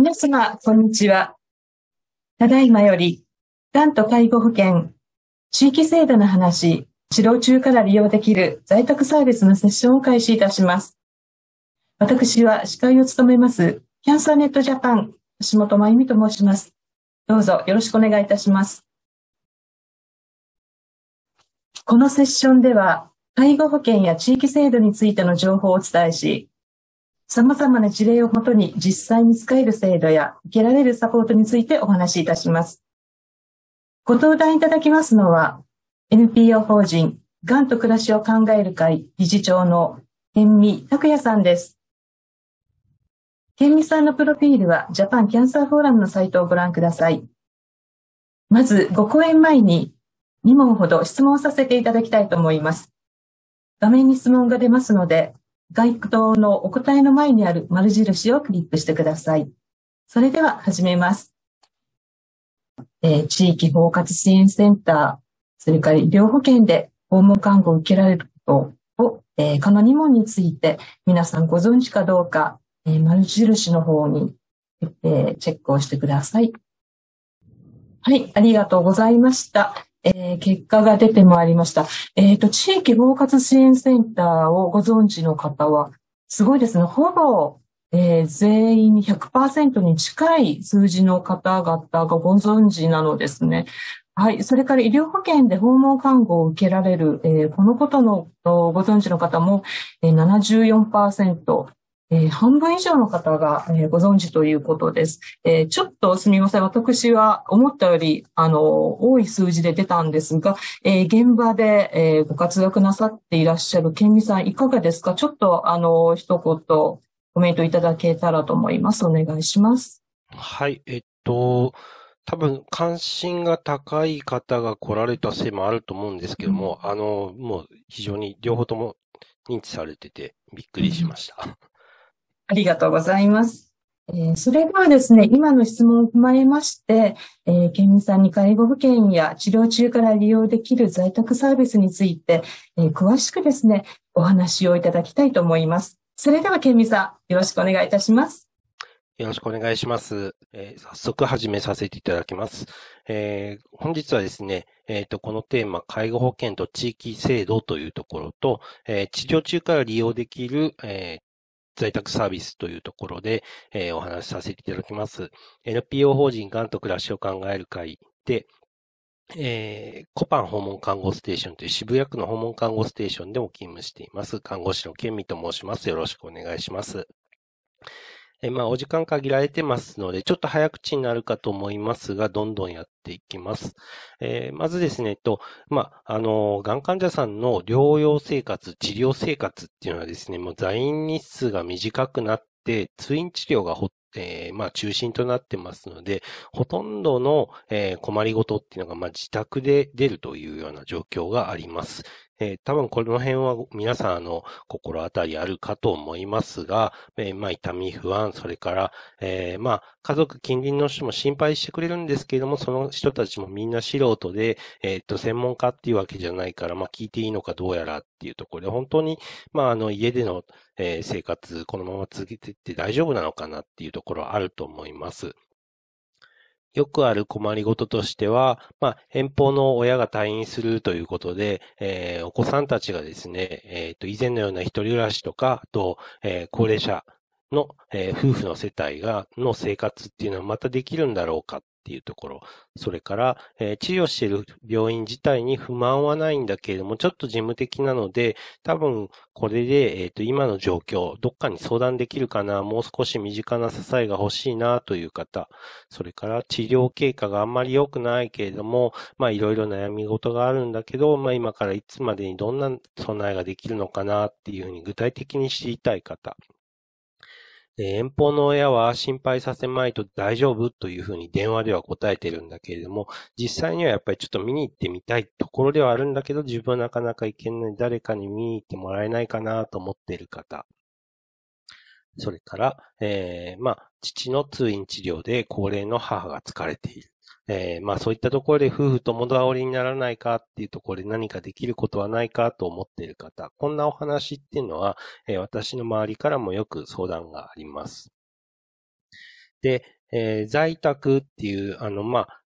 皆様、こんにちは。ただいまより、がんと介護保険、地域制度の話、治療中から利用できる在宅サービスのセッションを開始いたします。私は司会を務めます、キャンサーネットジャパン、橋本真由美と申します。どうぞよろしくお願いいたします。このセッションでは、介護保険や地域制度についての情報をお伝えし、様々な事例をもとに実際に使える制度や受けられるサポートについてお話しいたします。ご登壇いただきますのは、NPO 法人、がんと暮らしを考える会理事長の県美拓也さんです。県美さんのプロフィールは、ジャパンキャンサーフォーラムのサイトをご覧ください。まず、ご講演前に2問ほど質問させていただきたいと思います。画面に質問が出ますので、該当のお答えの前にある丸印をクリックしてください。それでは始めます。えー、地域包括支援センター、それから医療保険で訪問看護を受けられることを、えー、この2問について皆さんご存知かどうか、えー、丸印の方に、えー、チェックをしてください。はい、ありがとうございました。えー、結果が出てまいりました。えっ、ー、と、地域包括支援センターをご存知の方は、すごいですね。ほぼ、えー、全員100%に近い数字の方々がご存知なのですね。はい。それから医療保険で訪問看護を受けられる、えー、このことのご存知の方も、えー、74%、えー、半分以上の方が、えー、ご存知ということです、えー。ちょっとすみません。私は思ったより、あの、多い数字で出たんですが、えー、現場で、えー、ご活躍なさっていらっしゃる県民さんいかがですかちょっと、あの、一言コメントいただけたらと思います。お願いします。はい。えっと、多分関心が高い方が来られたせいもあると思うんですけども、あの、もう非常に両方とも認知されててびっくりしました。ありがとうございます。えー、それではですね、今の質問を踏まえまして、えー、県民さんに介護保険や治療中から利用できる在宅サービスについて、えー、詳しくですね、お話をいただきたいと思います。それでは県民さん、よろしくお願いいたします。よろしくお願いします。えー、早速始めさせていただきます。えー、本日はですね、えっ、ー、と、このテーマ、介護保険と地域制度というところと、え治療中から利用できる、え在宅サービスというところで、えー、お話しさせていただきます。NPO 法人がんと暮らしを考える会で、えー、コパン訪問看護ステーションという渋谷区の訪問看護ステーションでも勤務しています。看護師のケンミと申します。よろしくお願いします。えまあ、お時間限られてますので、ちょっと早口になるかと思いますが、どんどんやっていきます。えー、まずですね、えっと、まあ、あの、がん患者さんの療養生活、治療生活っていうのはですね、もう在院日数が短くなって、通院治療がほえー、まあ、中心となってますので、ほとんどの、えー、困りごとっていうのが、まあ、自宅で出るというような状況があります。えー、多分この辺は皆さん、あの、心当たりあるかと思いますが、えー、まあ、痛み、不安、それから、えー、まあ、家族、近隣の人も心配してくれるんですけれども、その人たちもみんな素人で、えー、っと、専門家っていうわけじゃないから、まあ、聞いていいのかどうやらっていうところで、本当に、まあ、あの、家での、え生活、このまま続けていって大丈夫なのかなっていうところはあると思います。よくある困りごととしては、まあ、遠方の親が退院するということで、えー、お子さんたちがですね、えっ、ー、と、以前のような一人暮らしとか、あと、えー、高齢者の、えー、夫婦の世帯が、の生活っていうのはまたできるんだろうかっっていうところ、それから、えー、治療している病院自体に不満はないんだけれども、ちょっと事務的なので、多分これで、えっ、ー、と、今の状況、どっかに相談できるかな、もう少し身近な支えが欲しいなという方、それから治療経過があんまり良くないけれども、まあいろいろ悩み事があるんだけど、まあ今からいつまでにどんな備えができるのかなっていうふうに具体的に知りたい方、遠方の親は心配させまいと大丈夫というふうに電話では答えてるんだけれども、実際にはやっぱりちょっと見に行ってみたいところではあるんだけど、自分はなかなか行けない、誰かに見に行ってもらえないかなと思っている方。それから、えー、まあ、父の通院治療で高齢の母が疲れている。えー、まあそういったところで夫婦共倒れにならないかっていうところで何かできることはないかと思っている方、こんなお話っていうのは、えー、私の周りからもよく相談があります。で、えー、在宅っていう、あの、まあ、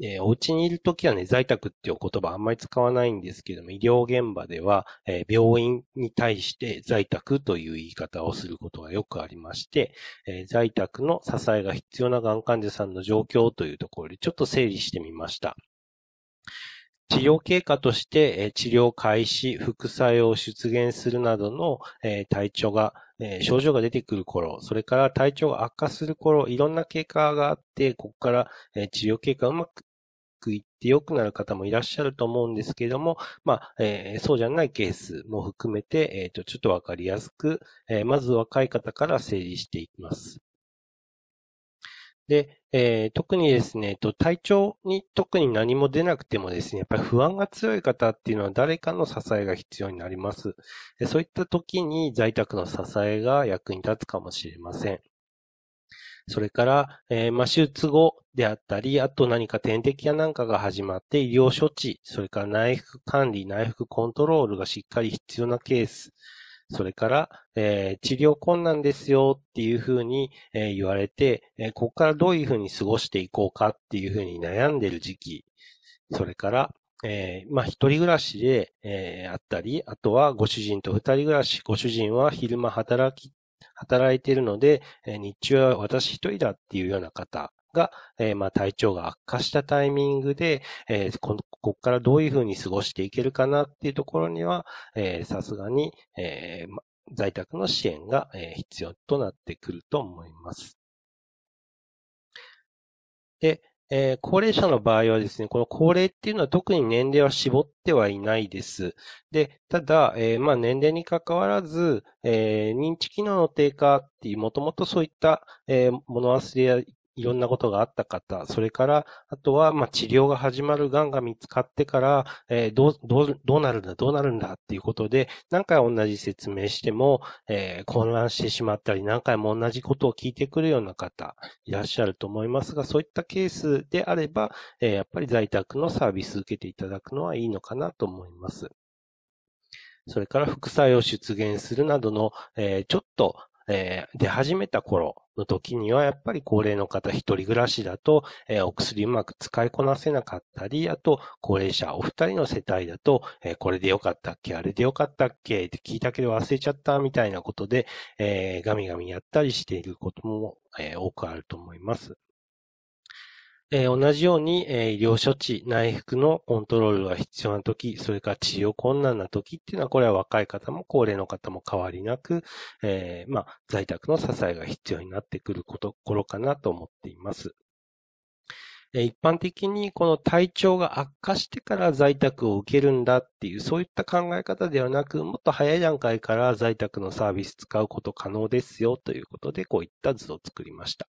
えー、お家にいるときはね、在宅っていう言葉あんまり使わないんですけども、医療現場では、えー、病院に対して在宅という言い方をすることがよくありまして、えー、在宅の支えが必要ながん患者さんの状況というところでちょっと整理してみました。治療経過として、治療開始、副作用出現するなどの体調が、症状が出てくる頃、それから体調が悪化する頃、いろんな経過があって、ここから治療経過うまくくいって良くなる方もいらっしゃると思うんですけれども、まあ、えー、そうじゃないケースも含めて、えっ、ー、と、ちょっとわかりやすく、えー、まず若い方から整理していきます。で、えー、特にですね、と、体調に特に何も出なくてもですね、やっぱり不安が強い方っていうのは誰かの支えが必要になります。そういった時に在宅の支えが役に立つかもしれません。それから、えー、ま手術後であったり、あと何か点滴やなんかが始まって医療処置、それから内服管理、内服コントロールがしっかり必要なケース。それから、えー、治療困難ですよっていうふうに、えー、言われて、えー、ここからどういうふうに過ごしていこうかっていうふうに悩んでる時期、それから、えー、まあ、一人暮らしで、えー、あったり、あとはご主人と二人暮らし、ご主人は昼間働き、働いているので、えー、日中は私一人だっていうような方、が、えー、まあ体調が悪化したタイミングで、えー、ここからどういうふうに過ごしていけるかなっていうところには、さすがに、えー、在宅の支援が、え必要となってくると思います。で、えー、高齢者の場合はですね、この高齢っていうのは特に年齢は絞ってはいないです。で、ただ、えー、まあ年齢に関わらず、えー、認知機能の低下っていう、もともとそういった、えー、物忘れやいろんなことがあった方、それから、あとは、まあ、治療が始まる癌が見つかってから、えー、どう、どう、どうなるんだ、どうなるんだっていうことで、何回同じ説明しても、えー、混乱してしまったり、何回も同じことを聞いてくるような方、いらっしゃると思いますが、そういったケースであれば、えー、やっぱり在宅のサービス受けていただくのはいいのかなと思います。それから副作用出現するなどの、えー、ちょっとえー、出始めた頃の時には、やっぱり高齢の方一人暮らしだと、えー、お薬うまく使いこなせなかったり、あと、高齢者お二人の世帯だと、えー、これでよかったっけあれでよかったっけって聞いたけど忘れちゃったみたいなことで、えー、ガミガミやったりしていることも、えー、多くあると思います。えー、同じように、えー、医療処置、内服のコントロールが必要な時、それから治療困難な時っていうのは、これは若い方も高齢の方も変わりなく、えー、まあ、在宅の支えが必要になってくることころかなと思っています。一般的にこの体調が悪化してから在宅を受けるんだっていう、そういった考え方ではなく、もっと早い段階から在宅のサービス使うこと可能ですよということで、こういった図を作りました。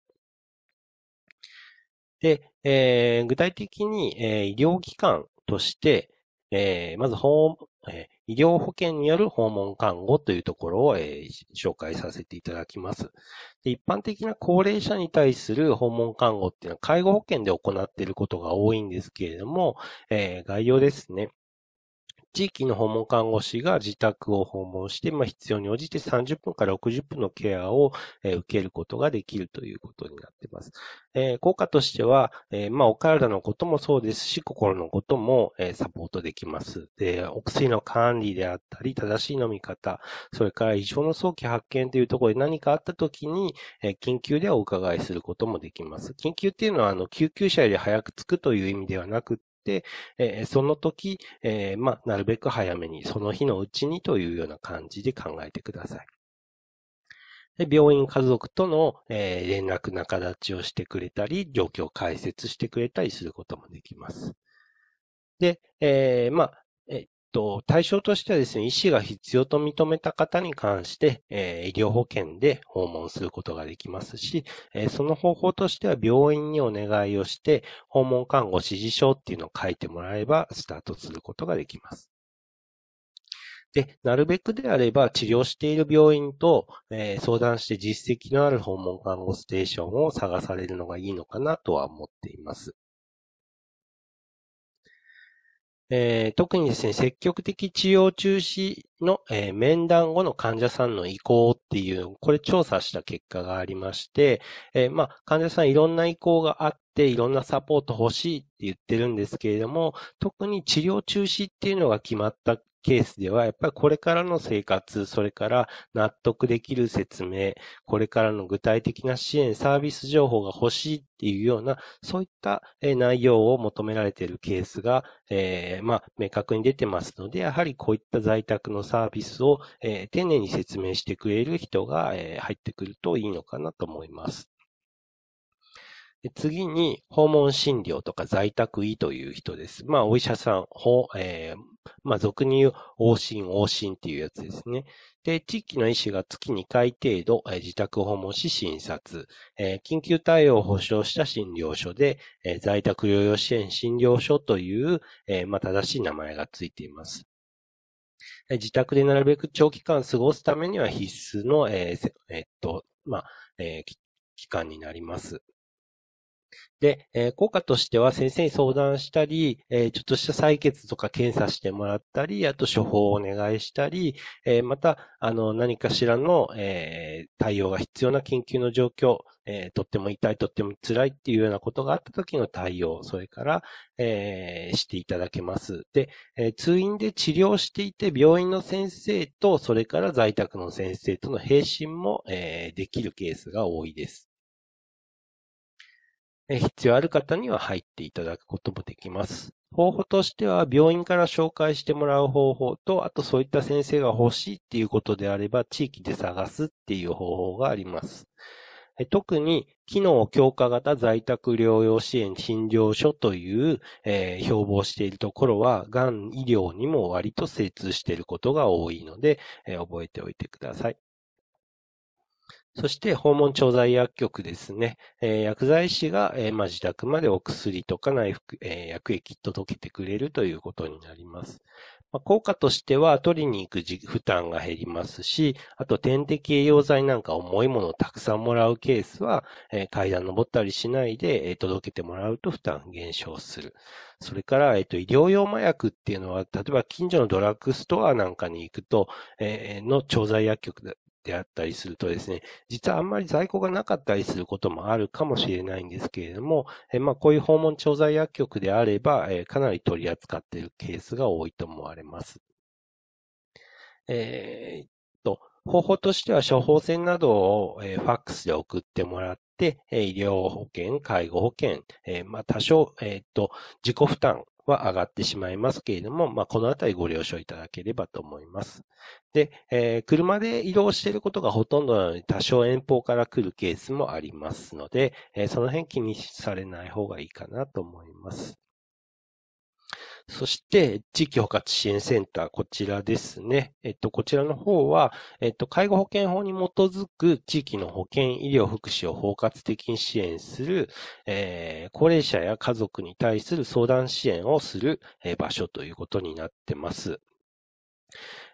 で、えー、具体的に、えー、医療機関として、えー、まず訪、え医療保険による訪問看護というところを、え紹介させていただきますで。一般的な高齢者に対する訪問看護っていうのは介護保険で行っていることが多いんですけれども、え概要ですね。地域の訪問看護師が自宅を訪問して、まあ、必要に応じて30分から60分のケアを、え受けることができるということになっています。えー、効果としては、えー、まあ、お体のこともそうですし、心のことも、えー、サポートできます。で、お薬の管理であったり、正しい飲み方、それから異常の早期発見というところで何かあった時に、え緊急でお伺いすることもできます。緊急っていうのは、あの、救急車より早く着くという意味ではなくで、えー、その時、えー、まあ、なるべく早めに、その日のうちにというような感じで考えてください。で病院家族との、えー、連絡仲立ちをしてくれたり、状況を解説してくれたりすることもできます。で、えー、まあ、と、対象としてはですね、医師が必要と認めた方に関して、えー、医療保険で訪問することができますし、えー、その方法としては病院にお願いをして、訪問看護指示書っていうのを書いてもらえば、スタートすることができます。で、なるべくであれば治療している病院と、えー、相談して実績のある訪問看護ステーションを探されるのがいいのかなとは思っています。えー、特にですね、積極的治療中止の、えー、面談後の患者さんの意向っていう、これ調査した結果がありまして、えー、まあ、患者さんいろんな意向があって、いろんなサポート欲しいって言ってるんですけれども、特に治療中止っていうのが決まったケースでは、やっぱりこれからの生活、それから納得できる説明、これからの具体的な支援、サービス情報が欲しいっていうような、そういった内容を求められているケースが、えー、まあ、明確に出てますので、やはりこういった在宅のサービスを、えー、丁寧に説明してくれる人が、えー、入ってくるといいのかなと思います。次に、訪問診療とか在宅医という人です。まあ、お医者さん、ほえー、まあ、俗に言う、往診、往診っていうやつですね。で、地域の医師が月2回程度、え自宅訪問し診察、え緊急対応を保障した診療所で、え在宅療養支援診療所という、えまあ、正しい名前がついています。自宅でなるべく長期間過ごすためには必須の、えー、えっと、まあ、えー、期間になります。で、え効果としては先生に相談したり、えちょっとした採血とか検査してもらったり、あと処方をお願いしたり、えまた、あの、何かしらの、え対応が必要な緊急の状況、えとっても痛い、とっても辛いっていうようなことがあった時の対応、それから、えしていただけます。で、え通院で治療していて、病院の先生と、それから在宅の先生との並診も、えできるケースが多いです。必要ある方には入っていただくこともできます。方法としては、病院から紹介してもらう方法と、あとそういった先生が欲しいっていうことであれば、地域で探すっていう方法があります。特に、機能強化型在宅療養支援診療所という、えー、標榜しているところは、がん医療にも割と精通していることが多いので、えー、覚えておいてください。そして訪問調剤薬局ですね。えー、薬剤師が、えー、まあ、自宅までお薬とか内服、えー、薬液届けてくれるということになります。まあ、効果としては取りに行く負担が減りますし、あと点滴栄養剤なんか重いものをたくさんもらうケースは、え階段登ったりしないで、え届けてもらうと負担減少する。それから、えっと、医療用麻薬っていうのは、例えば近所のドラッグストアなんかに行くと、えの調剤薬局で、であったりするとですね、実はあんまり在庫がなかったりすることもあるかもしれないんですけれども、えまあ、こういう訪問調剤薬局であれば、えかなり取り扱っているケースが多いと思われます。えー、と、方法としては処方箋などを、えファックスで送ってもらって、え医療保険、介護保険、えまあ、多少、えっ、ー、と、自己負担は上がってしまいますけれども、まあ、このあたりご了承いただければと思います。で、えー、車で移動していることがほとんどなので、多少遠方から来るケースもありますので、えー、その辺気にされない方がいいかなと思います。そして、地域包括支援センター、こちらですね。えっと、こちらの方は、えっと、介護保険法に基づく地域の保険医療福祉を包括的に支援する、えー、高齢者や家族に対する相談支援をする、えー、場所ということになってます。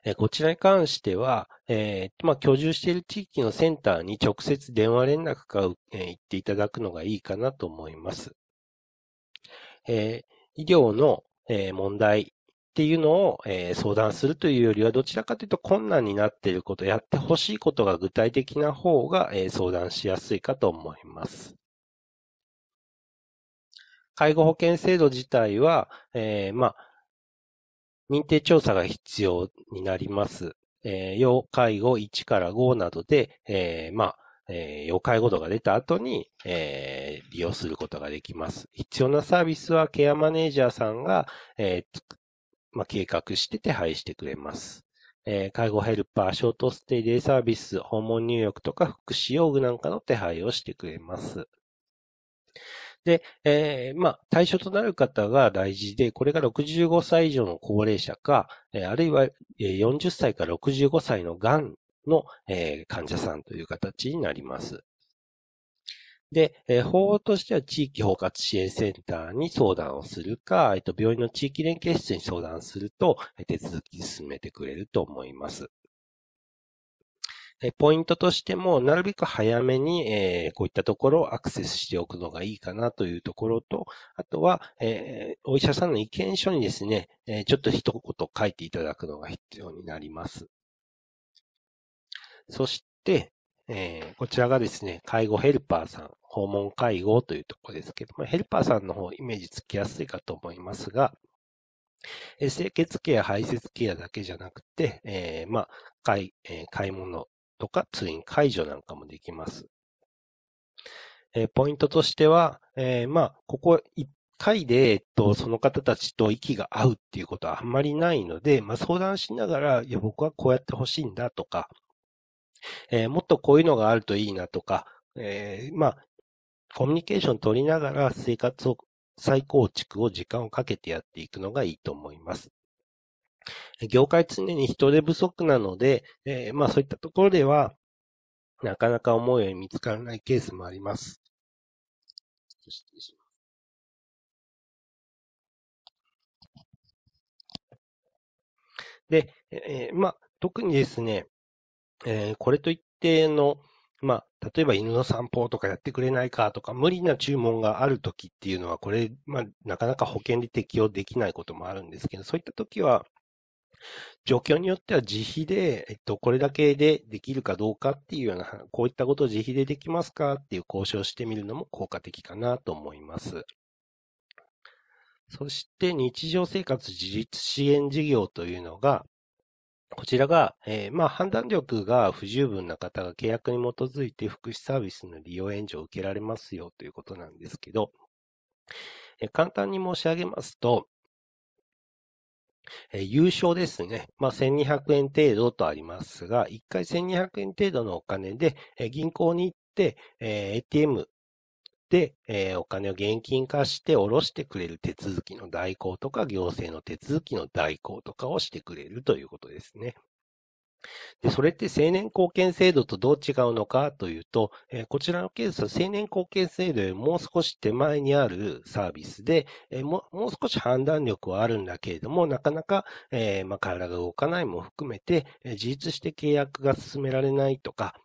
えこちらに関しては、えー、まあ、居住している地域のセンターに直接電話連絡か、えー、行っていただくのがいいかなと思います。えー、医療のえー、問題っていうのを、えー、相談するというよりは、どちらかというと困難になっていること、やってほしいことが具体的な方が、えー、相談しやすいかと思います。介護保険制度自体は、えー、まあ、認定調査が必要になります。え要介護1から5などで、えまあ、えー、要介護度が出た後に、えー、利用することができます。必要なサービスはケアマネージャーさんが、えー、まあ、計画して手配してくれます。えー、介護ヘルパー、ショートステイデイサービス、訪問入浴とか福祉用具なんかの手配をしてくれます。で、えー、まあ、対象となる方が大事で、これが65歳以上の高齢者か、えー、あるいは40歳から65歳の癌の、え患者さんという形になります。で、え方法としては地域包括支援センターに相談をするか、えっと、病院の地域連携室に相談すると、え手続き進めてくれると思います。えポイントとしても、なるべく早めに、えこういったところをアクセスしておくのがいいかなというところと、あとは、えお医者さんの意見書にですね、えちょっと一言書いていただくのが必要になります。そして、えー、こちらがですね、介護ヘルパーさん、訪問介護というところですけども、ヘルパーさんの方、イメージつきやすいかと思いますが、えー、清潔ケア、排泄ケアだけじゃなくて、えー、まあ、買い、えー、買い物とか通院解除なんかもできます。えー、ポイントとしては、えー、まあ、ここ1回で、えっと、その方たちと息が合うっていうことはあんまりないので、まあ、相談しながら、いや、僕はこうやってほしいんだとか、えー、もっとこういうのがあるといいなとか、えー、まあ、コミュニケーション取りながら生活を、再構築を時間をかけてやっていくのがいいと思います。業界常に人手不足なので、えー、まあそういったところでは、なかなか思うように見つからないケースもあります。で、えー、まあ特にですね、えー、これといっての、まあ、例えば犬の散歩とかやってくれないかとか、無理な注文があるときっていうのは、これ、まあ、なかなか保険で適用できないこともあるんですけど、そういったときは、状況によっては自費で、えっと、これだけでできるかどうかっていうような、こういったことを自費でできますかっていう交渉してみるのも効果的かなと思います。そして日常生活自立支援事業というのが、こちらが、えー、まあ、判断力が不十分な方が契約に基づいて福祉サービスの利用援助を受けられますよということなんですけど、えー、簡単に申し上げますと、えー、優勝ですね。まあ、1200円程度とありますが、1回1200円程度のお金で、えー、銀行に行って、えー、ATM、えー、お金を現金化して下ろしてくれる手続きの代行とか、行政の手続きの代行とかをしてくれるということですね。で、それって成年貢献制度とどう違うのかというと、えー、こちらのケースは成年貢献制度よりもう少し手前にあるサービスで、えー、ももう少し判断力はあるんだけれども、なかなか、えー、まあ、体が動かないも含めて、え自立して契約が進められないとか、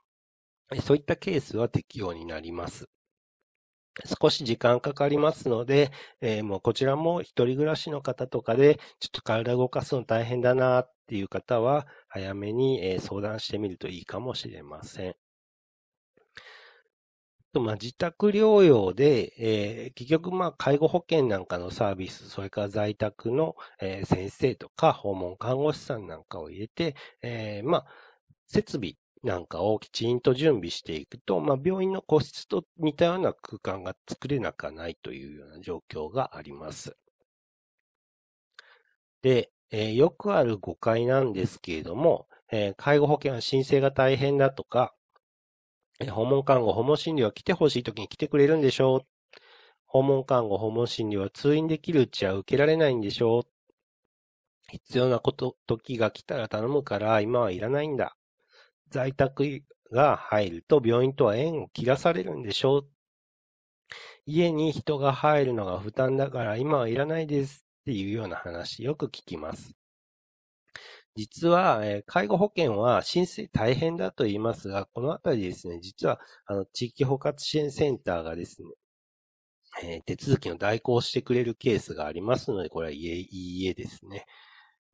そういったケースは適用になります。少し時間かかりますので、えー、もうこちらも一人暮らしの方とかで、ちょっと体動かすの大変だなっていう方は、早めに相談してみるといいかもしれません。と、まあ、自宅療養で、えー、結局、まあ、介護保険なんかのサービス、それから在宅の、えー、先生とか、訪問看護師さんなんかを入れて、えー、まあ、設備なんかをきちんと準備していくと、まあ、病院の個室と似たような空間が作れなくはないというような状況があります。で、えー、よくある誤解なんですけれども、えー、介護保険は申請が大変だとか、えー、訪問看護、訪問診療は来てほしい時に来てくれるんでしょう。訪問看護、訪問診療は通院できるうちは受けられないんでしょう。必要なこと、時が来たら頼むから、今はいらないんだ。在宅が入ると病院とは縁を切らされるんでしょう。家に人が入るのが負担だから今はいらないですっていうような話よく聞きます。実は、え介護保険は申請大変だと言いますが、このあたりですね、実は、あの、地域包括支援センターがですね、えー、手続きの代行してくれるケースがありますので、これは家、いい家ですね。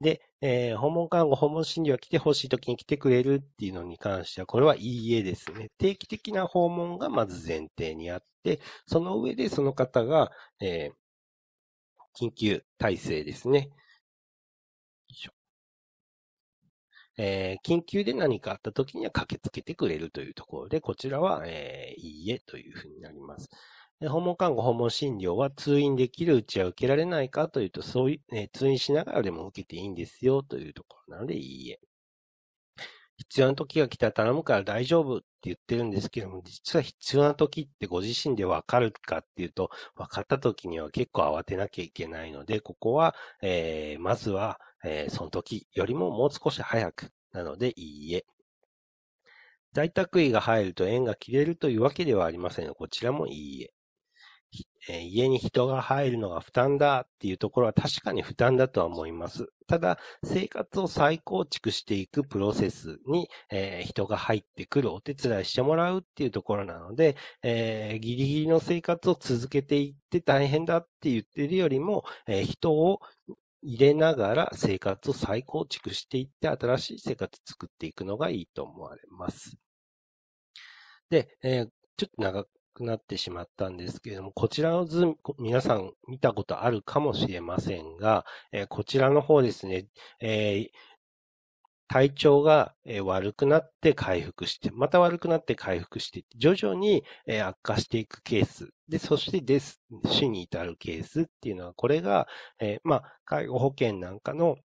で、えー、訪問看護、訪問診療来てほしい時に来てくれるっていうのに関しては、これはいいえですね。定期的な訪問がまず前提にあって、その上でその方が、えー、緊急体制ですね。えー、緊急で何かあった時には駆けつけてくれるというところで、こちらは、えー、いいえというふうになります。で訪問看護、訪問診療は通院できるうちは受けられないかというと、そういう、ね、通院しながらでも受けていいんですよというところなので、いいえ。必要な時が来たら頼むから大丈夫って言ってるんですけども、実は必要な時ってご自身でわかるかっていうと、分かった時には結構慌てなきゃいけないので、ここは、えー、まずは、えー、その時よりももう少し早く、なのでいいえ。在宅医が入ると縁が切れるというわけではありませんが、こちらもいいえ。え家に人が入るのが負担だっていうところは確かに負担だとは思います。ただ、生活を再構築していくプロセスに、えー、人が入ってくる、お手伝いしてもらうっていうところなので、えー、ギリギリの生活を続けていって大変だって言ってるよりも、えー、人を入れながら生活を再構築していって新しい生活を作っていくのがいいと思われます。で、えちょっと長くなってしまったんですけれども、こちらの図、皆さん見たことあるかもしれませんが、えー、こちらの方ですね、えー、体調が悪くなって回復して、また悪くなって回復して、徐々に悪化していくケース。で、そしてです、死に至るケースっていうのは、これが、えー、まあ、介護保険なんかの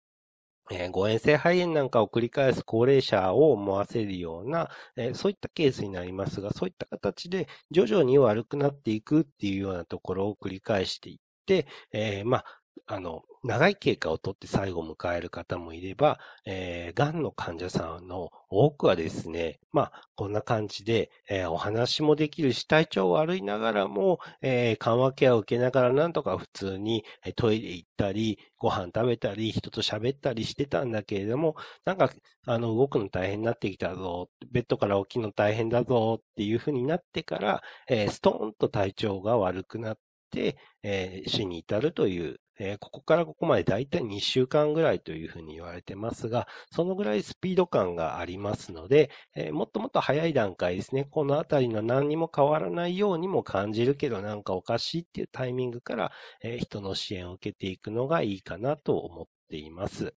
えー、誤嚥性肺炎なんかを繰り返す高齢者を思わせるような、えー、そういったケースになりますが、そういった形で徐々に悪くなっていくっていうようなところを繰り返していって、えー、まあ、あの、長い経過をとって最後を迎える方もいれば、えー、んの患者さんの多くはですね、まあ、こんな感じで、えー、お話もできるし、体調悪いながらも、えー、緩和ケアを受けながらなんとか普通にトイレ行ったり、ご飯食べたり、人と喋ったりしてたんだけれども、なんか、あの、動くの大変になってきたぞ、ベッドから起きるの大変だぞっていう風になってから、えー、ストーンと体調が悪くなって、えー、死に至るというえー、ここからここまでだいたい2週間ぐらいというふうに言われてますが、そのぐらいスピード感がありますので、えー、もっともっと早い段階ですね、このあたりの何にも変わらないようにも感じるけどなんかおかしいっていうタイミングから、えー、人の支援を受けていくのがいいかなと思っています。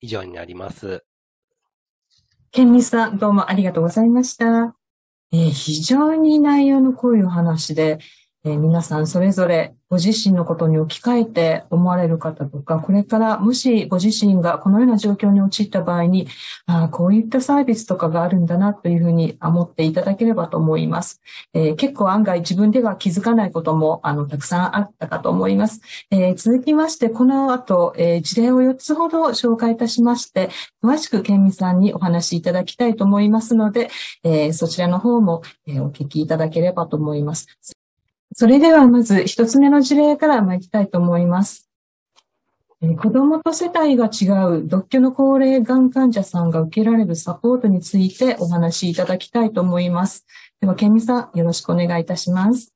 以上になります。ケンミさん、どうもありがとうございました。えー、非常に内容の濃いお話で、えー、皆さんそれぞれご自身のことに置き換えて思われる方とか、これからもしご自身がこのような状況に陥った場合に、あこういったサービスとかがあるんだなというふうに思っていただければと思います。えー、結構案外自分では気づかないこともあのたくさんあったかと思います。えー、続きまして、この後、え事例を4つほど紹介いたしまして、詳しくケンミさんにお話しいただきたいと思いますので、えそちらの方も、お聞きいただければと思います。それではまず一つ目の事例から参りたいと思います。子供と世帯が違う独居の高齢がん患者さんが受けられるサポートについてお話しいただきたいと思います。では、ケミさん、よろしくお願いいたします。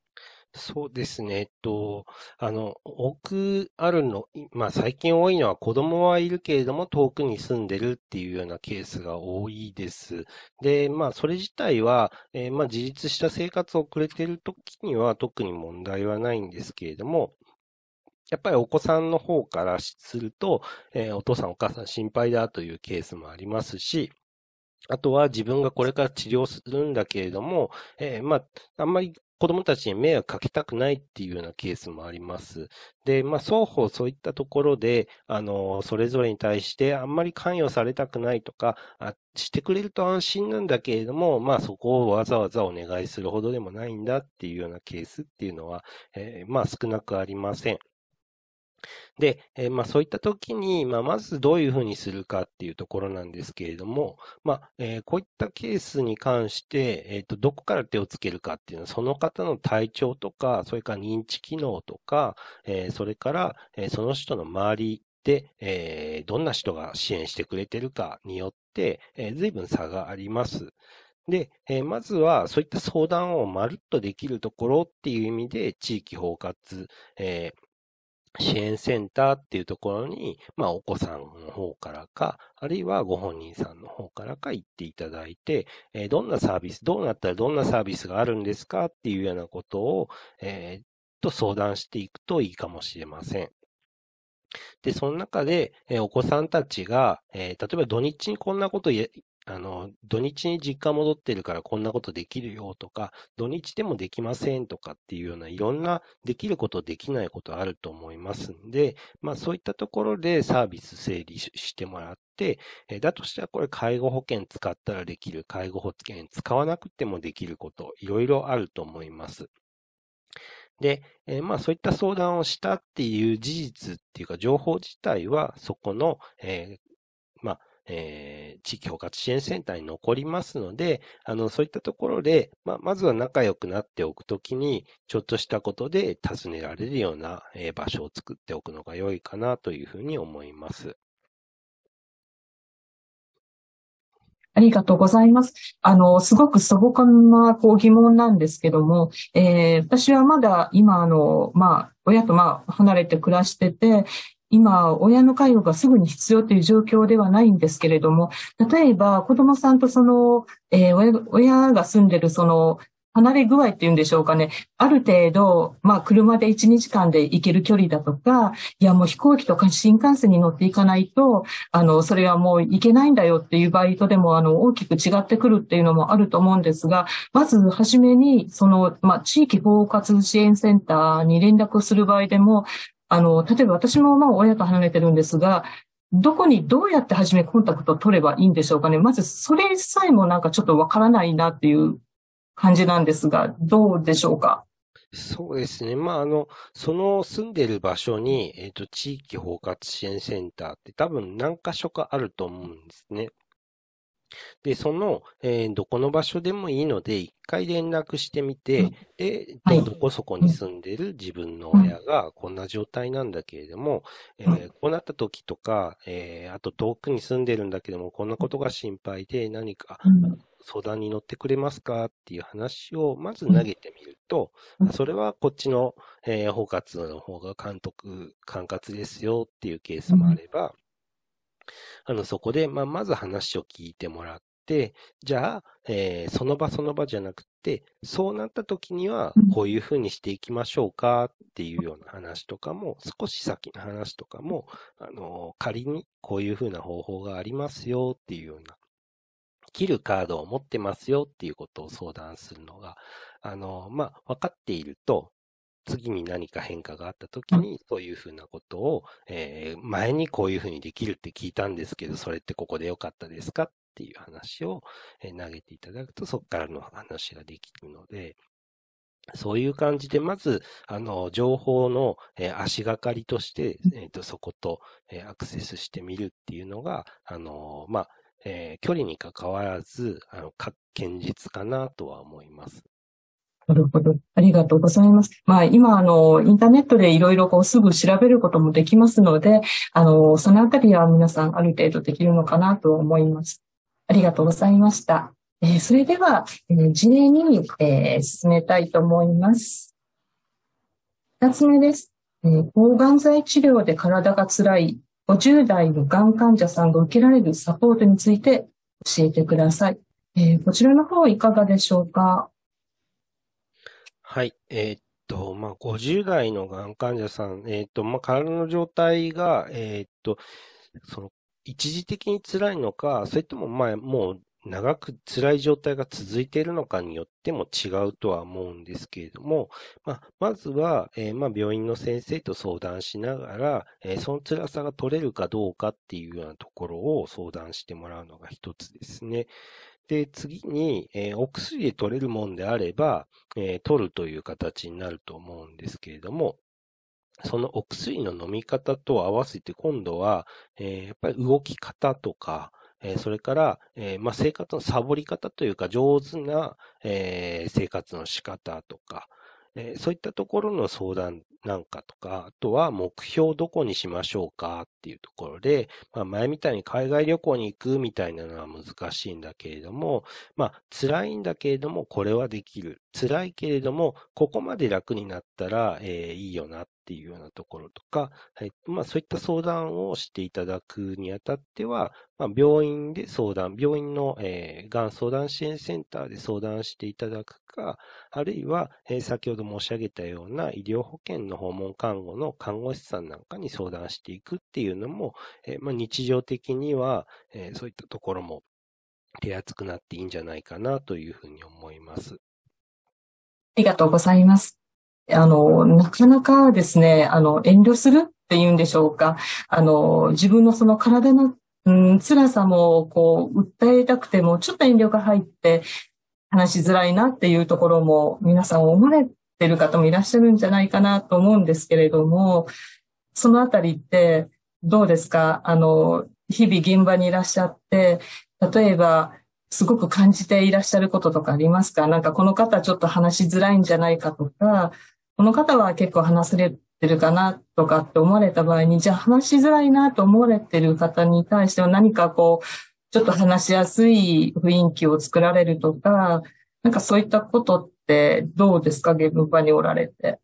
そうですね。えっと、あの、多くあるの、まあ最近多いのは子供はいるけれども遠くに住んでるっていうようなケースが多いです。で、まあそれ自体は、えー、まあ自立した生活を送れてる時には特に問題はないんですけれども、やっぱりお子さんの方からすると、えー、お父さんお母さん心配だというケースもありますし、あとは自分がこれから治療するんだけれども、えー、まあ、あんまり子供たちに迷惑かけたくないっていうようなケースもあります。で、まあ、双方そういったところで、あの、それぞれに対してあんまり関与されたくないとか、あしてくれると安心なんだけれども、まあ、そこをわざわざお願いするほどでもないんだっていうようなケースっていうのは、えー、まあ、少なくありません。で、えー、まあ、そういった時に、まあ、まずどういうふうにするかっていうところなんですけれども、まあ、えー、こういったケースに関して、えっ、ー、と、どこから手をつけるかっていうのは、その方の体調とか、それから認知機能とか、えそれから、えその人の周りで、えどんな人が支援してくれてるかによって、え随分差があります。で、えー、まずはそういった相談をまるっとできるところっていう意味で地域包括、えー、支援センターっていうところに、まあ、お子さんの方からか、あるいはご本人さんの方からか行っていただいて、えー、どんなサービス、どうなったらどんなサービスがあるんですかっていうようなことを、えー、と相談していくといいかもしれません。で、その中で、えー、お子さんたちが、えー、例えば土日にこんなことあの、土日に実家戻ってるからこんなことできるよとか、土日でもできませんとかっていうようないろんなできることできないことあると思いますんで、まあそういったところでサービス整理してもらって、えだとしたらこれ介護保険使ったらできる、介護保険使わなくてもできること、いろいろあると思います。で、えー、まあそういった相談をしたっていう事実っていうか情報自体はそこの、えー、まあえー、地域包括支援センターに残りますので、あの、そういったところで、まあ、まずは仲良くなっておくときに、ちょっとしたことで尋ねられるような、えー、場所を作っておくのが良いかなというふうに思います。ありがとうございます。あの、すごく素朴なこう疑問なんですけども、えー、私はまだ今、あの、まあ、親とまあ、離れて暮らしてて、今、親の介護がすぐに必要という状況ではないんですけれども、例えば子供さんとその、えー、親が住んでるその離れ具合っていうんでしょうかね。ある程度、まあ、車で1、2時間で行ける距離だとか、いや、もう飛行機とか新幹線に乗っていかないと、あの、それはもう行けないんだよっていう場合とでも、あの、大きく違ってくるっていうのもあると思うんですが、まず、はじめに、その、まあ、地域包括支援センターに連絡する場合でも、あの、例えば私もまあ親と離れてるんですが、どこにどうやって初めコンタクトを取ればいいんでしょうかね。まずそれさえもなんかちょっとわからないなっていう感じなんですが、どうでしょうか。そうですね。まあ、あの、その住んでる場所に、えっ、ー、と、地域包括支援センターって多分何箇所かあると思うんですね。で、その、えー、どこの場所でもいいので、一回連絡してみて、うん、で、はい、どこそこに住んでる自分の親がこんな状態なんだけれども、うん、えー、こうなった時とか、えー、あと遠くに住んでるんだけども、こんなことが心配で何か相談に乗ってくれますかっていう話をまず投げてみると、うん、それはこっちの、えー、包括の方が監督、管轄ですよっていうケースもあれば、あの、そこで、まあ、まず話を聞いてもらって、じゃあ、えー、その場その場じゃなくて、そうなった時には、こういうふうにしていきましょうかっていうような話とかも、少し先の話とかも、あの、仮にこういうふうな方法がありますよっていうような、切るカードを持ってますよっていうことを相談するのが、あの、まあ、分かっていると、次に何か変化があった時に、そういうふうなことを、えー、前にこういうふうにできるって聞いたんですけど、それってここで良かったですかっていう話を、え投げていただくと、そこからの話ができるので、そういう感じで、まず、あの、情報の、え足がかりとして、えと、そこと、えアクセスしてみるっていうのが、あのまあ、えー、距離にかかわらず、あの、堅実かなとは思います。なるほど。ありがとうございます。まあ、今、あの、インターネットでいろいろこう、すぐ調べることもできますので、あの、そのあたりは皆さんある程度できるのかなと思います。ありがとうございました。えー、それでは、えー、事例に、えー、進めたいと思います。二つ目です。えー、抗がん剤治療で体が辛い50代のがん患者さんが受けられるサポートについて教えてください。えー、こちらの方いかがでしょうかはい。えーっと、まあ、50代のがん患者さん、えーっと、まあ、体の状態が、えーっと、その、一時的に辛いのか、それとも、まあ、もう長く辛い状態が続いているのかによっても違うとは思うんですけれども、まあ、まずは、えー、まあ、病院の先生と相談しながら、えー、その辛さが取れるかどうかっていうようなところを相談してもらうのが一つですね。で、次に、えー、お薬で取れるもんであれば、えー、取るという形になると思うんですけれども、そのお薬の飲み方と合わせて今度は、えー、やっぱり動き方とか、えそれから、えまあ、生活のサボり方というか、上手な、え生活の仕方とか、えー、そういったところの相談なんかとか、あとは目標どこにしましょうかっていうところで、まあ、前みたいに海外旅行に行くみたいなのは難しいんだけれども、まあ、辛いんだけれども、これはできる。辛いけれども、ここまで楽になったら、えー、いいよなっていうようなところとか、はい、まあそういった相談をしていただくにあたっては、まあ、病院で相談、病院の、えー、がん相談支援センターで相談していただくか、あるいは、えー、先ほど申し上げたような医療保険の訪問看護の看護師さんなんかに相談していくっていうのも、えー、まあ、日常的には、えそういったところも手厚くなっていいんじゃないかなというふうに思います。ありがとうございます。あの、なかなかですね、あの、遠慮するっていうんでしょうか。あの、自分のその体の、うん、辛さも、こう、訴えたくても、ちょっと遠慮が入って、話しづらいなっていうところも、皆さん思われてる方もいらっしゃるんじゃないかなと思うんですけれども、そのあたりって、どうですかあの、日々現場にいらっしゃって、例えば、すごく感じていらっしゃることとかありますかなんかこの方ちょっと話しづらいんじゃないかとか、この方は結構話せれてるかなとかって思われた場合に、じゃあ話しづらいなと思われてる方に対しては何かこう、ちょっと話しやすい雰囲気を作られるとか、なんかそういったことってどうですか、現場におられて。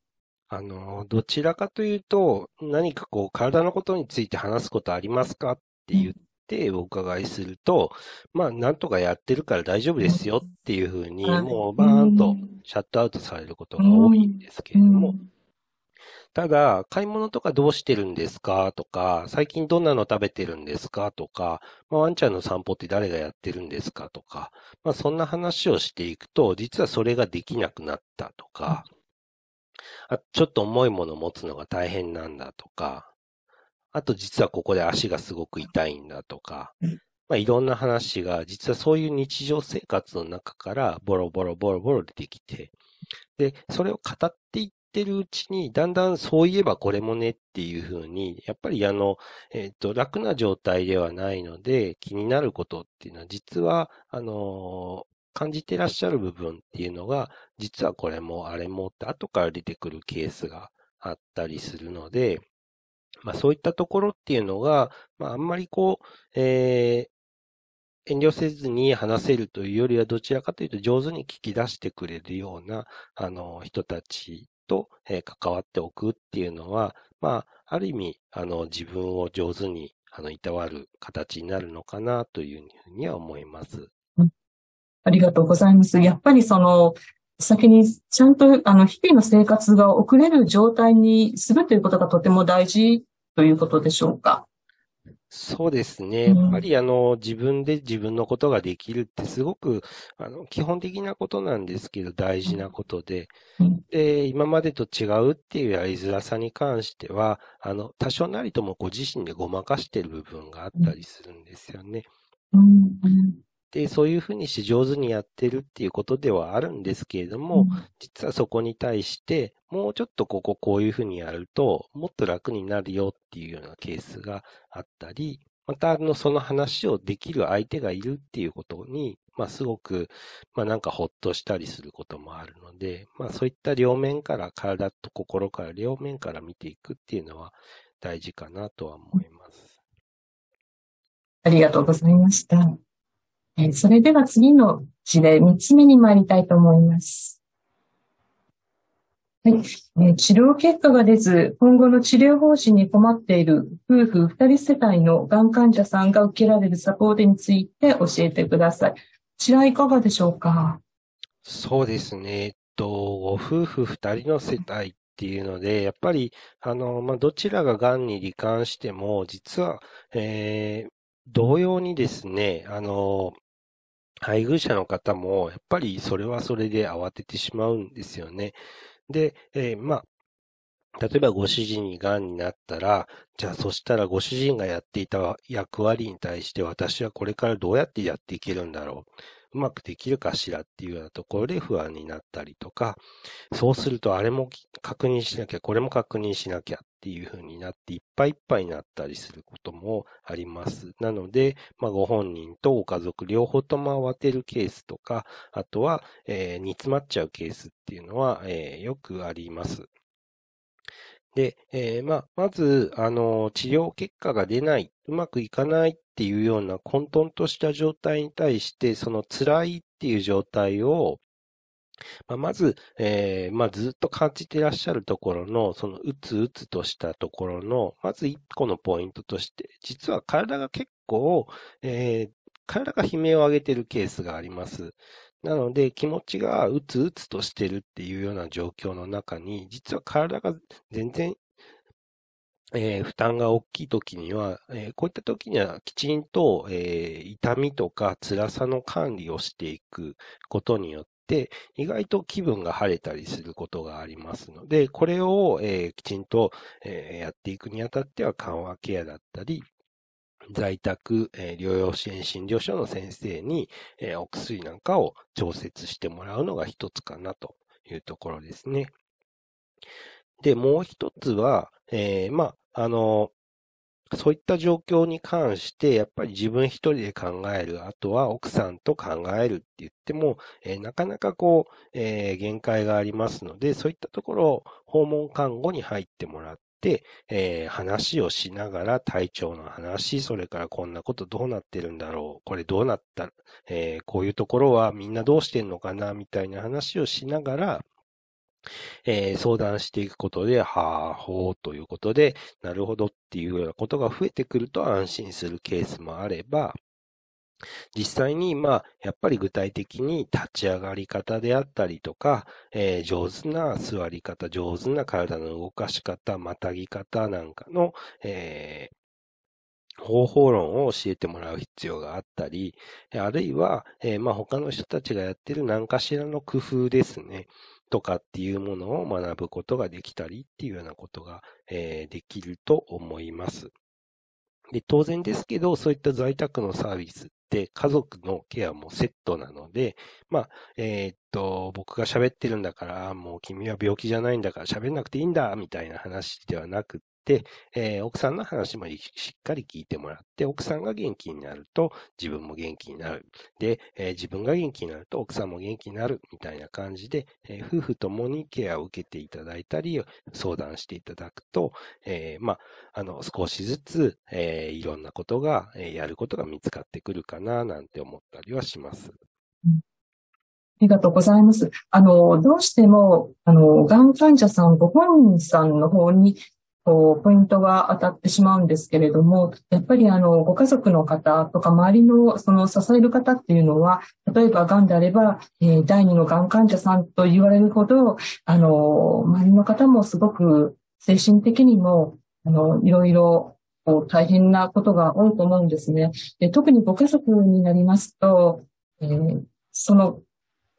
あの、どちらかというと、何かこう、体のことについて話すことありますかって言ってお伺いすると、まあ、なんとかやってるから大丈夫ですよっていうふうに、もうバーンとシャットアウトされることが多いんですけれども、ただ、買い物とかどうしてるんですかとか、最近どんなの食べてるんですかとか、まあ、ワンちゃんの散歩って誰がやってるんですかとか、まあ、そんな話をしていくと、実はそれができなくなったとか、あちょっと重いもの持つのが大変なんだとか、あと実はここで足がすごく痛いんだとか、まあ、いろんな話が、実はそういう日常生活の中からボロボロボロボロ出てきて、で、それを語っていってるうちに、だんだんそういえばこれもねっていうふうに、やっぱりあの、えっ、ー、と、楽な状態ではないので、気になることっていうのは、実は、あのー感じてらっしゃる部分っていうのが、実はこれもあれもって後から出てくるケースがあったりするので、まあそういったところっていうのが、まああんまりこう、えー、遠慮せずに話せるというよりは、どちらかというと上手に聞き出してくれるような、あの、人たちと、えー、関わっておくっていうのは、まあ、ある意味、あの、自分を上手に、あの、いたわる形になるのかなというふうには思います。ありがとうございます。やっぱりその、先にちゃんとあの日々の生活が送れる状態にするということがとても大事ということでしょうか。そうですね。やっぱりあの、自分で自分のことができるってすごく、あの、基本的なことなんですけど、大事なことで。で、今までと違うっていうやりづらさに関しては、あの、多少なりともご自身でごまかしてる部分があったりするんですよね。で、そういうふうにして上手にやってるっていうことではあるんですけれども、実はそこに対して、もうちょっとこここういうふうにやると、もっと楽になるよっていうようなケースがあったり、また、あの、その話をできる相手がいるっていうことに、まあ、すごく、まあ、なんかほっとしたりすることもあるので、まあ、そういった両面から、体と心から両面から見ていくっていうのは大事かなとは思います。ありがとうございました。えー、それでは次の事例三つ目に参りたいと思います。はい、えー、治療結果が出ず、今後の治療方針に困っている夫婦二人世帯のがん患者さんが受けられるサポートについて教えてください。こちらいかがでしょうかそうですね。えっと、ご夫婦二人の世帯っていうので、やっぱり、あの、まあ、どちらが癌に罹患しても、実は、えー、同様にですね、あの、配偶者の方も、やっぱりそれはそれで慌ててしまうんですよね。で、えー、まあ、例えばご主人に癌になったら、じゃあそしたらご主人がやっていた役割に対して私はこれからどうやってやっていけるんだろう。うまくできるかしらっていうようなところで不安になったりとか、そうするとあれも確認しなきゃ、これも確認しなきゃっていうふうになっていっぱいいっぱいになったりすることもあります。なので、まあ、ご本人とご家族両方とも慌てるケースとか、あとは、えー、煮詰まっちゃうケースっていうのは、えー、よくあります。で、えー、まあ、まず、あの、治療結果が出ない、うまくいかないっていうような混沌とした状態に対して、その辛いっていう状態を、まあ、まず、えー、まあ、ずっと感じていらっしゃるところの、そのうつうつとしたところの、まず一個のポイントとして、実は体が結構、えー、体が悲鳴を上げているケースがあります。なので、気持ちがうつうつとしてるっていうような状況の中に、実は体が全然えー、負担が大きい時には、えー、こういった時にはきちんと、えー、痛みとか辛さの管理をしていくことによって、意外と気分が晴れたりすることがありますので、これを、えきちんと、えやっていくにあたっては緩和ケアだったり、在宅、え療養支援診療所の先生に、えお薬なんかを調節してもらうのが一つかなというところですね。で、もう一つは、えー、まあ、あの、そういった状況に関して、やっぱり自分一人で考える、あとは奥さんと考えるって言っても、えー、なかなかこう、えー、限界がありますので、そういったところを訪問看護に入ってもらって、えー、話をしながら体調の話、それからこんなことどうなってるんだろう、これどうなった、えこういうところはみんなどうしてんのかな、みたいな話をしながら、えー、相談していくことで、はあ、ほうということで、なるほどっていうようなことが増えてくると安心するケースもあれば、実際に、まあ、やっぱり具体的に立ち上がり方であったりとか、えー、上手な座り方、上手な体の動かし方、またぎ方なんかの、えー方法論を教えてもらう必要があったり、あるいは、えー、まあ、他の人たちがやってる何かしらの工夫ですね。とかっていうものを学ぶことができたりっていうようなことが、えー、できると思います。で、当然ですけど、そういった在宅のサービスって家族のケアもセットなので、まあ、えー、っと、僕が喋ってるんだから、もう君は病気じゃないんだから喋んなくていいんだ、みたいな話ではなく、えー、奥さんの話もしっかり聞いてもらって、奥さんが元気になると自分も元気になる。で、えー、自分が元気になると奥さんも元気になるみたいな感じで、えー、夫婦ともにケアを受けていただいたり、相談していただくと、えまあ、あの、少しずつ、えいろんなことが、えやることが見つかってくるかな、なんて思ったりはします。ありがとうございます。あの、どうしても、あの、がん患者さんご本人さんの方にこう、ポイントが当たってしまうんですけれども、やっぱりあの、ご家族の方とか周りのその支える方っていうのは、例えば癌であれば、えー、第二のがん患者さんと言われるほど、あの、周りの方もすごく精神的にも、あの、いろいろ大変なことが多いと思うんですね。で特にご家族になりますと、えー、その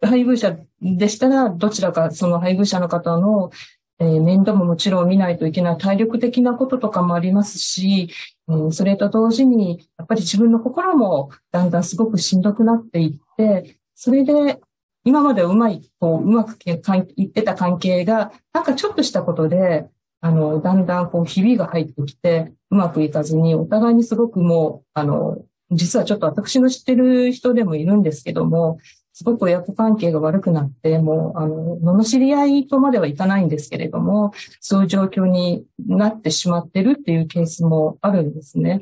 配偶者でしたら、どちらかその配偶者の方のえー、面倒ももちろん見ないといけない体力的なこととかもありますし、うん、それと同時に、やっぱり自分の心もだんだんすごくしんどくなっていって、それで、今までうまい、こう、うまくいってた関係が、なんかちょっとしたことで、あの、だんだんこう、ひびが入ってきて、うまくいかずに、お互いにすごくもう、あの、実はちょっと私の知ってる人でもいるんですけども、すごく親子関係が悪くなって、もう、あの、罵り合いとまではいかないんですけれども、そういう状況になってしまってるっていうケースもあるんですね。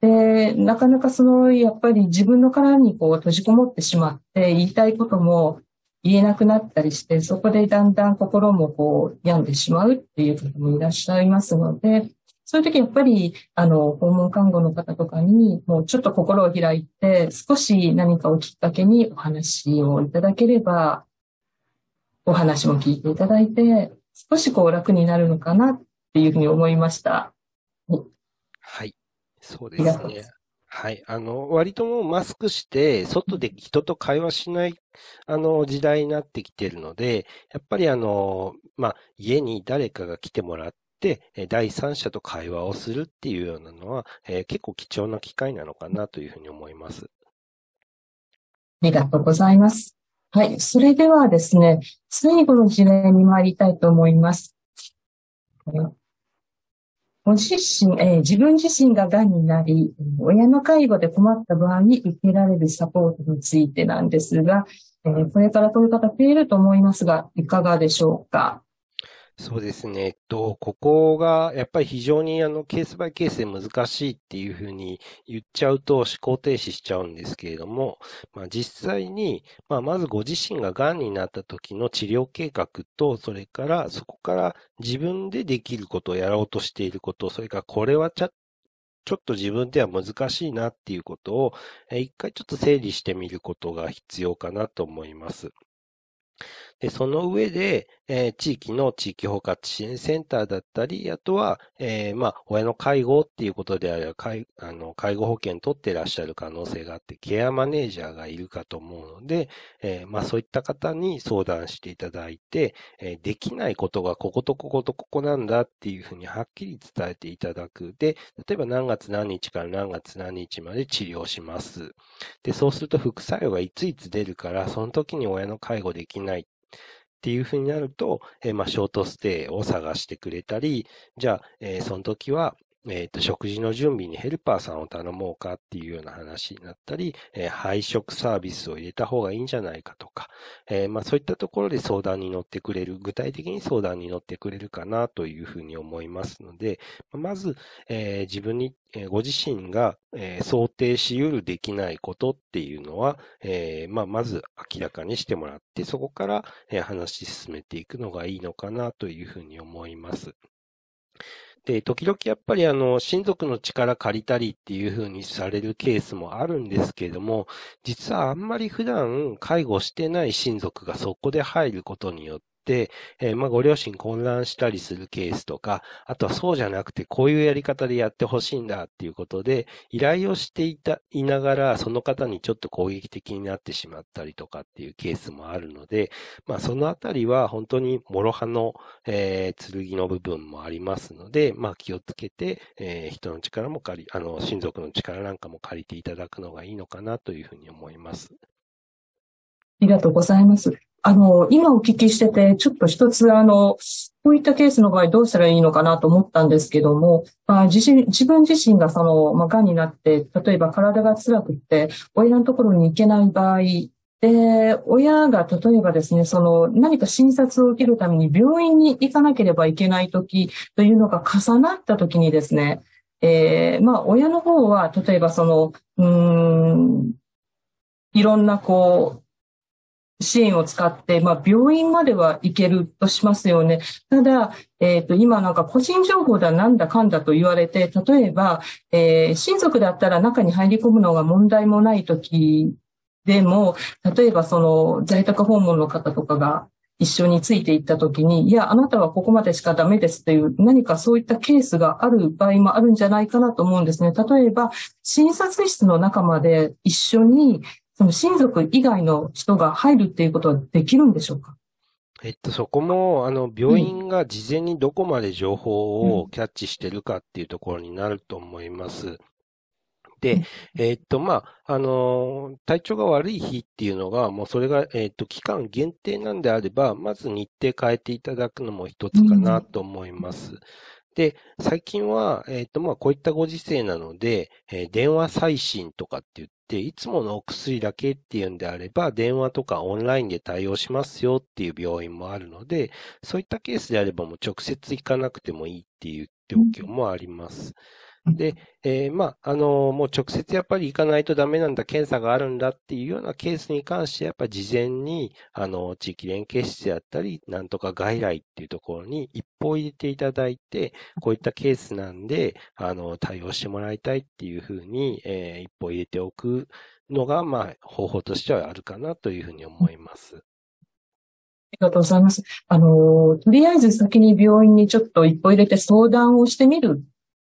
で、なかなかその、やっぱり自分の殻にこう閉じこもってしまって、言いたいことも言えなくなったりして、そこでだんだん心もこう病んでしまうっていう方もいらっしゃいますので、そういう時やっぱり、あの、訪問看護の方とかに、もうちょっと心を開いて、少し何かをきっかけにお話をいただければ、お話も聞いていただいて、少しこう楽になるのかなっていうふうに思いました。はい。そうですね。はい。あの、割ともうマスクして、外で人と会話しない、あの、時代になってきてるので、やっぱりあの、まあ、家に誰かが来てもらって、、第三者と会話をするっていうようなのは、えー、結構貴重な機会なのかなというふうに思います。ありがとうございます。はい。それではですね、最後の事例に参りたいと思います。ご自身、えー、自分自身が癌になり、親の介護で困った場合に受けられるサポートについてなんですが、えー、これからこういう方増えると思いますが、いかがでしょうかそうですね。えっと、ここが、やっぱり非常にあの、ケースバイケースで難しいっていうふうに言っちゃうと思考停止しちゃうんですけれども、まあ実際に、まあまずご自身が癌になった時の治療計画と、それからそこから自分でできることをやろうとしていること、それからこれはちゃちょっと自分では難しいなっていうことを、一回ちょっと整理してみることが必要かなと思います。その上で、えー、地域の地域包括支援センターだったり、あとは、えー、まあ、親の介護っていうことであれば、介あの介護保険取ってらっしゃる可能性があって、ケアマネージャーがいるかと思うので、えー、まあ、そういった方に相談していただいて、えできないことがこことこことここなんだっていうふうにはっきり伝えていただく。で、例えば何月何日から何月何日まで治療します。で、そうすると副作用がいついつ出るから、その時に親の介護できないっていうふうになると、えー、まあ、ショートステイを探してくれたり、じゃあ、えー、その時は、えっ、と、食事の準備にヘルパーさんを頼もうかっていうような話になったり、えー、配食サービスを入れた方がいいんじゃないかとか、えー、まあそういったところで相談に乗ってくれる、具体的に相談に乗ってくれるかなというふうに思いますので、まず、えー、自分に、えご自身が、え想定し得るできないことっていうのは、えまあまず明らかにしてもらって、そこから、え話進めていくのがいいのかなというふうに思います。で、時々やっぱりあの、親族の力借りたりっていう風にされるケースもあるんですけれども、実はあんまり普段介護してない親族がそこで入ることによっ、えー、まあ、ご両親混乱したりするケースとか、あとはそうじゃなくて、こういうやり方でやってほしいんだっていうことで、依頼をしていた、いながら、その方にちょっと攻撃的になってしまったりとかっていうケースもあるので、まあ、そのあたりは本当に諸刃の、えー、剣の部分もありますので、まあ、気をつけて、えー、人の力も借り、あの、親族の力なんかも借りていただくのがいいのかなというふうに思います。ありがとうございます。あの、今お聞きしてて、ちょっと一つ、あの、こういったケースの場合どうしたらいいのかなと思ったんですけども、まあ、自身自分自身がその、まあ、癌になって、例えば体が辛くって、親のところに行けない場合、で、親が例えばですね、その何か診察を受けるために病院に行かなければいけない時というのが重なった時にですね、えー、まあ親の方は、例えばその、うん、いろんなこう、支援を使って、まあ、病院までは行けるとしますよね。ただ、えっ、ー、と、今なんか個人情報だなんだかんだと言われて、例えば、えー、親族だったら中に入り込むのが問題もない時でも、例えばその在宅訪問の方とかが一緒についていった時に、いや、あなたはここまでしかダメですという、何かそういったケースがある場合もあるんじゃないかなと思うんですね。例えば、診察室の中まで一緒に、その親族以外の人が入るっていうことはできるんでしょうかえっと、そこも、あの、病院が事前にどこまで情報をキャッチしてるかっていうところになると思います。で、えっと、まあ、あのー、体調が悪い日っていうのが、もうそれが、えっと、期間限定なんであれば、まず日程変えていただくのも一つかなと思います。で、最近は、えっ、と、まあ、こういったご時世なので、えー、電話再診とかって言って、いつものお薬だけっていうんであれば、電話とかオンラインで対応しますよっていう病院もあるので、そういったケースであればもう直接行かなくてもいいっていう状況もあります。うんで、えー、まあ、あのー、もう直接やっぱり行かないとダメなんだ、検査があるんだっていうようなケースに関して、やっぱ事前に、あのー、地域連携室であったり、なんとか外来っていうところに一歩入れていただいて、こういったケースなんで、あの、対応してもらいたいっていうふうに、えー、一歩入れておくのが、まあ、方法としてはあるかなというふうに思います。ありがとうございます。あの、とりあえず先に病院にちょっと一歩入れて相談をしてみる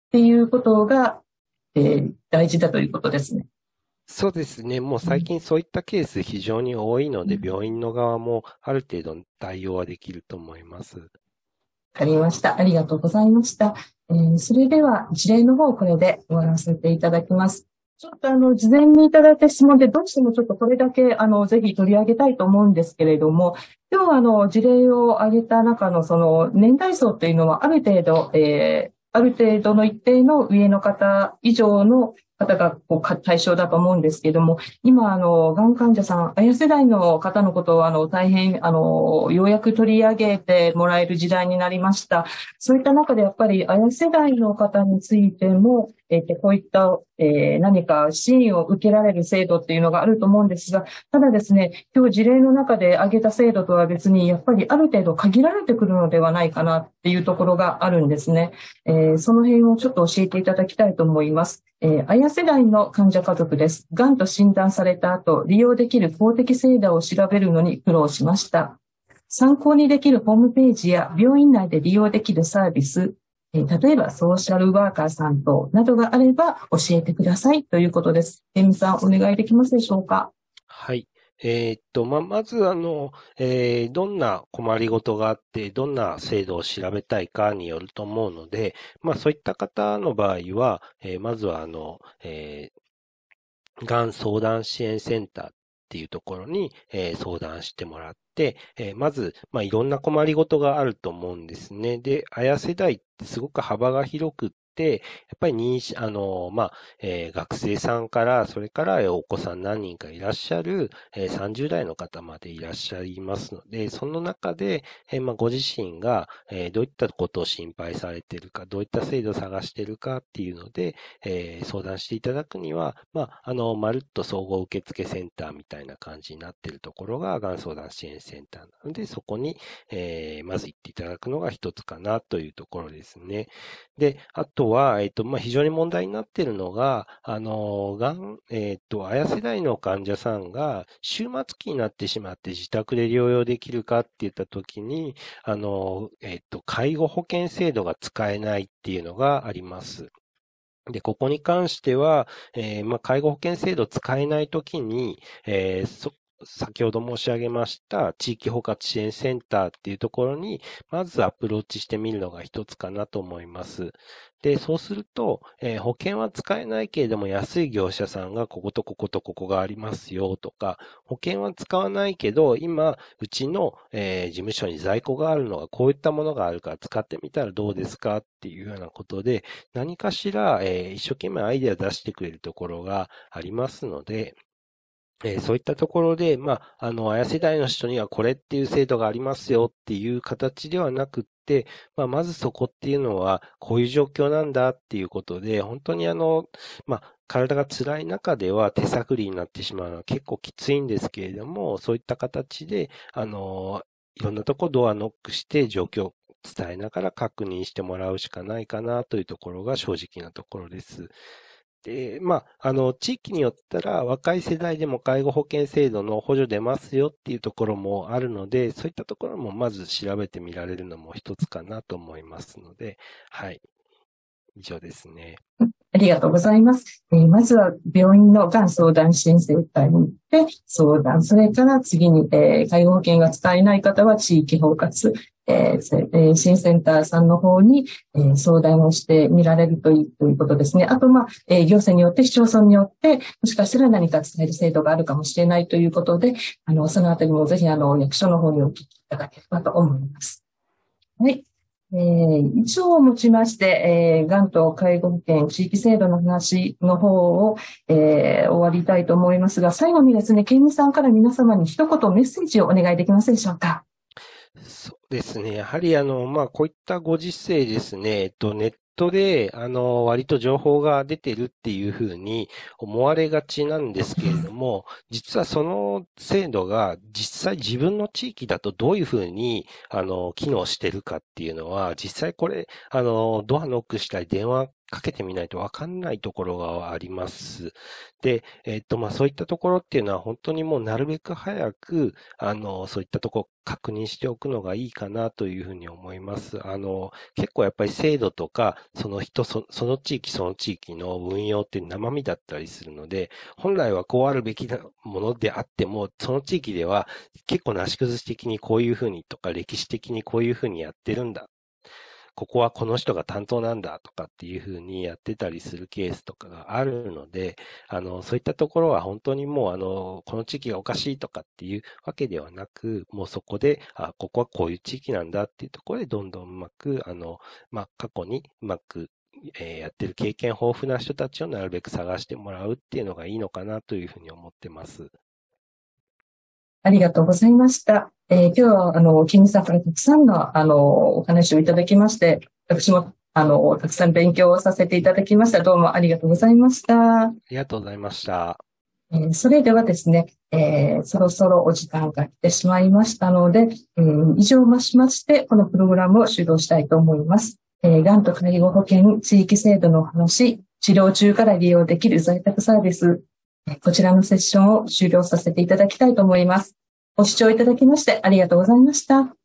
っていうことが、えー、大事だということですね。そうですね。もう最近そういったケース非常に多いので、うん、病院の側もある程度対応はできると思います。わかりました。ありがとうございました。えー、それでは、事例の方これで終わらせていただきます。ちょっとあの、事前にいただいた質問で、どうしてもちょっとこれだけ、あの、ぜひ取り上げたいと思うんですけれども、今日あの、事例を挙げた中の、その、年代層ていうのは、ある程度、えー、ある程度の一定の上の方以上の方がこう対象だと思うんですけども、今、あの、がん患者さん、や世代の方のことを、あの、大変、あの、ようやく取り上げてもらえる時代になりました。そういった中で、やっぱり、や世代の方についても、えー、こういった、えー、何か支援を受けられる制度っていうのがあると思うんですが、ただですね、今日事例の中で挙げた制度とは別に、やっぱりある程度限られてくるのではないかなっていうところがあるんですね。えー、その辺をちょっと教えていただきたいと思います。えー、あや世代の患者家族です。がんと診断された後、利用できる公的制度を調べるのに苦労しました。参考にできるホームページや病院内で利用できるサービス、え例えばソーシャルワーカーさんとなどがあれば教えてくださいということです。エミさん、お願いできますでしょうかはい。えー、っと、ま、まず、あの、えー、どんな困りごとがあって、どんな制度を調べたいかによると思うので、まあ、そういった方の場合は、えー、まずは、あの、えーがん相談支援センターっていうところに、えー、相談してもらって、えー、まず、まあ、いろんな困りごとがあると思うんですね。で、あや世代ってすごく幅が広くっ、やっぱり認あの、まあ、えー、学生さんから、それからお子さん何人かいらっしゃる、えー、30代の方までいらっしゃいますので、その中で、えー、まあ、ご自身が、えどういったことを心配されているか、どういった制度を探しているかっていうので、え相談していただくには、まあ、あの、まるっと総合受付センターみたいな感じになっているところが、がん相談支援センターなので、そこに、えまず行っていただくのが一つかなというところですね。で、あとは、えっと、まあ、非常に問題になっているのが、あの、がん、えっと、綾世代の患者さんが、終末期になってしまって自宅で療養できるかって言ったときに、あの、えっと、介護保険制度が使えないっていうのがあります。で、ここに関しては、えー、まあ、介護保険制度使えないときに、えー、そ、先ほど申し上げました地域包括支援センターっていうところに、まずアプローチしてみるのが一つかなと思います。で、そうすると、えー、保険は使えないけれども安い業者さんがこことこことここがありますよとか、保険は使わないけど、今、うちの、えー、事務所に在庫があるのがこういったものがあるから使ってみたらどうですかっていうようなことで、何かしら、えー、一生懸命アイデア出してくれるところがありますので、えー、そういったところで、まあ、あの、親世代の人にはこれっていう制度がありますよっていう形ではなくって、まあ、まずそこっていうのは、こういう状況なんだっていうことで、本当にあの、まあ、体が辛い中では手探りになってしまうのは結構きついんですけれども、そういった形で、あの、いろんなとこドアノックして状況伝えながら確認してもらうしかないかなというところが正直なところです。で、まあ、あの、地域によったら若い世代でも介護保険制度の補助出ますよっていうところもあるので、そういったところもまず調べてみられるのも一つかなと思いますので、はい。以上ですね。ありがとうございます。えー、まずは病院のがん相談支援センターに行って相談、それから次に、えー、介護保険が使えない方は地域包括、えー、新センターさんの方に、えー、相談をしてみられるといいということですね。あと、まあ、えー、行政によって、市町村によって、もしかしたら何か伝える制度があるかもしれないということで、あの、そのあたりもぜひ、あの、役所の方にお聞きいただければと思います。はい。えー、以上をもちまして、えー、がんと介護保険地域制度の話の方を、えー、終わりたいと思いますが、最後にですね、県民さんから皆様に一言メッセージをお願いできますでしょうか。そですね。やはりあの、まあ、こういったご時世ですね、えっと、ネットで、あの、割と情報が出てるっていうふうに思われがちなんですけれども、実はその制度が実際自分の地域だとどういうふうに、あの、機能してるかっていうのは、実際これ、あの、ドアノックしたり電話かけてみないとわかんないところがあります。で、えっ、ー、と、まあ、そういったところっていうのは本当にもうなるべく早く、あの、そういったとこ確認しておくのがいいかなというふうに思います。あの、結構やっぱり制度とか、その人、その地域その地域の運用って生身だったりするので、本来はこうあるべきなものであっても、その地域では結構なし崩し的にこういうふうにとか、歴史的にこういうふうにやってるんだここはこの人が担当なんだとかっていうふうにやってたりするケースとかがあるので、あの、そういったところは本当にもう、あの、この地域がおかしいとかっていうわけではなく、もうそこで、あ、ここはこういう地域なんだっていうところで、どんどんうまく、あの、まあ、過去にうまくえやってる経験豊富な人たちをなるべく探してもらうっていうのがいいのかなというふうに思ってます。ありがとうございました。えー、今日は、あの、キムさんからたくさんの、あの、お話をいただきまして、私も、あの、たくさん勉強をさせていただきました。どうもありがとうございました。ありがとうございました。えー、それではですね、えー、そろそろお時間が来てしまいましたので、えー、以上増しまして、このプログラムを終了したいと思います。えー、がんと介護保険、地域制度の話、治療中から利用できる在宅サービス、こちらのセッションを終了させていただきたいと思います。ご視聴いただきましてありがとうございました。